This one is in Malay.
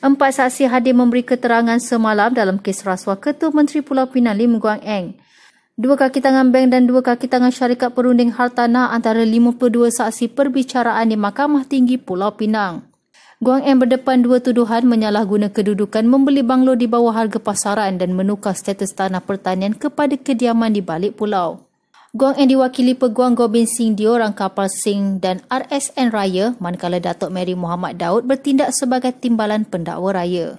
Empat saksi hadir memberi keterangan semalam dalam kes rasuah Ketua Menteri Pulau Pinang Lim Guan Eng. Dua kaki tangan bank dan dua kaki tangan syarikat perunding hartanah antara 52 saksi perbicaraan di Mahkamah Tinggi Pulau Pinang. Guang Eng berdepan dua tuduhan menyalahguna kedudukan membeli banglo di bawah harga pasaran dan menukar status tanah pertanian kepada kediaman di balik pulau. Guang yang diwakili Peguang Gobin Singh diorang kapal Singh dan RSN Raya manakala Datuk Mary Muhammad Daud bertindak sebagai timbalan pendakwa raya.